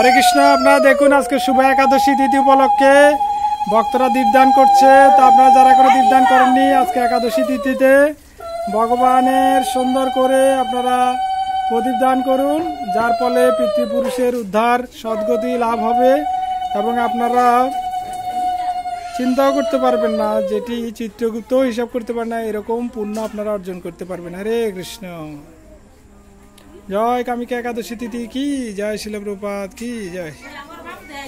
হরে কৃষ্ণ আপনারা দেখুন আজকে শুভ একাদশী তিথি উপলক্ষে ভক্তরা দীপদান করছে তো আপনারা যারা করে দীপদান করেননি আজকে একাদশী তিথিতে ভগবানের সুন্দর করে আপনারা প্রদীপ দান করুন যার ফলে পিতৃপুরুষের উদ্ধার সদ্গতি লাভ হবে এবং আপনারা চিন্তাও করতে পারবেন না যেটি চিত্রগুপ্ত হিসাব করতে পারেন না এরকম পুণ্য আপনারা অর্জন করতে পারবেন হরে কৃষ্ণ জয় কামিকা একাদশী তিথি কি জয় শিলপ্রপাত কি জয়